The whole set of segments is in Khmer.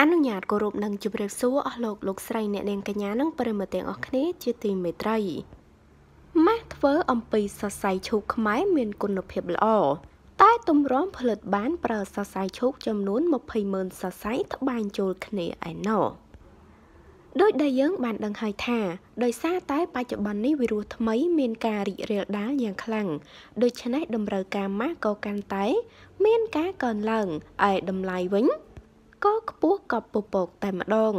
អនុញ្ញាតគោរពនិងជម្រាបសួរអស់លោកលោកស្រីអ្នកនាងកញ្ញានិងប្រិមត្តទាំងអស់គ្នាជាទីមេត្រីម៉ាស់ធ្វើអំពីសរសៃឈូកខ្មែរមានគុណភាពល្អតែតម្រាំផលិតបានប្រើសរសៃឈូកចំនួន200000សរសៃត្បាញចូលគ្នាឯណោះដោយដែលយើងបានដឹងហើយថា ដោយសារតែបច្ចុប្បន្ននេះវីរុសថ្មីមានការរីករាលដាលយ៉ាងខ្លាំងដូច្នេះតម្រូវការម៉ាស់ក៏កាន់តែមានការកើនឡើងឯតម្លៃវិញក៏ខ្ពស់កប់ពពកតែម្ដង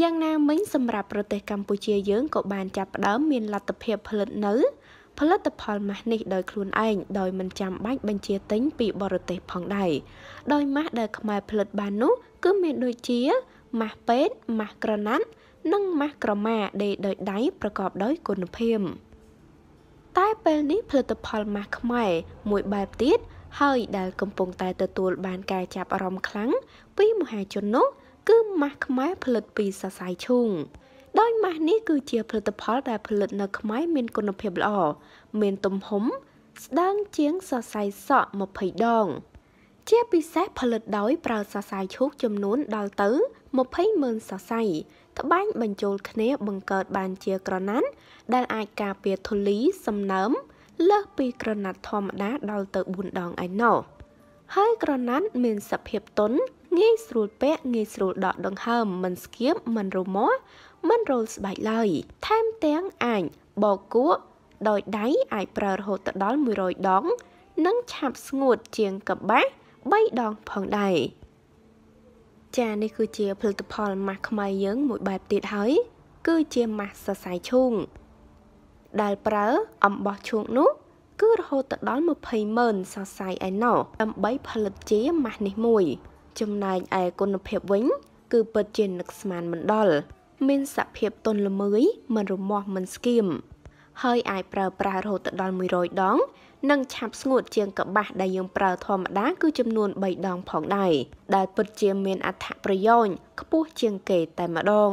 យ៉ាងណាមិញសម្រាប់ប្រទេសកម្ពុជាយើងក៏បានចាប់ផ្ដើមមានលទ្ធភាពផលិតនៅផលិតផលម៉ាស់នេះដោយខ្លួនឯងដោយមិនចាំបាច់បញ្ជាទិញពីបរទេសផងដែរដោយម៉ាស់ដែលខ្មែរផលិតបាននោះ គឺមានដូចជាម៉ាស់ពេទ្យម៉ាស់ក្រណាត់និងម៉ាស់ក្រមាដេរដោយដៃប្រកបដោយគុណភាពតែពេលនេះផលិតផលម៉ាស់ខ្មែរមួយបែបទៀតគហើយដែលកំពុងតែទទួលបានការចាប់អារម្មណ៍ខ្លាំងពីមហាជននោះ គឺម៉ាស់ខ្មែរផលិតពីសរសៃឈូងដោយម៉ាស់នេះគឺជាផលិតផលដែលផលិត នៅខ្មែរមានគុណភាពល្អមានទំហំស្ដើងជាងសរសៃសក់20ដង ជាពិសេសផលិតដោយប្រើសរសៃឈូកចំនួនដល់ទៅ20ម៉ឺនសរសៃត្បាញបញ្ចូលគ្នាបង្កើតបានជាក្រណាត់ដែលអាចការពារធូលីសំណើមលើសពីក្រណាត់ធម្មតាដល់ទៅ4ដងឯណោះហើយក្រណាត់មានសភាពទន់ងាយស្រួលពាក់ងាយស្រួលដកដង្ហើមមិនស្គៀមមិនរមាស់មិនរោលស្បែកឡើយថែមទាំងអាចបោកគក់ដោយដៃអាចប្រើរហូតដល់100ដង និងឆាប់ស្ងួតជាងកបាស់3ដងផងដែរចានេះគឺជាផលិតផលម៉ាស់ខ្មៅយើងមួយបែបទៀតហើយ គឺជាម៉ាស់សរសៃឈូងដែលប្រើអំបោះឈូងនោះគឺរហូតទៅដល់20ម៉ឺនសរសៃឯណោះដើម្បីផលិតជាម៉ាស់នេះមួយ ចំណែកឯគុណភាពវិញ គឺពិតជានឹកស្មានមិនដល់មានសភាពទន់ល្មើយមិនរមាស់មិនស្គៀមហើយអាចប្រើប្រាស់រហូតដល់100ដងនិងឆាប់ស្ងួតជាងកបាស់ដែលយើងប្រើធម្មតាគឺចំនួន3ដង ផងដែរដែល ពិតជាមានអត្ថប្រយោជន៍ខ្ពស់ជាងគេតែម្ដង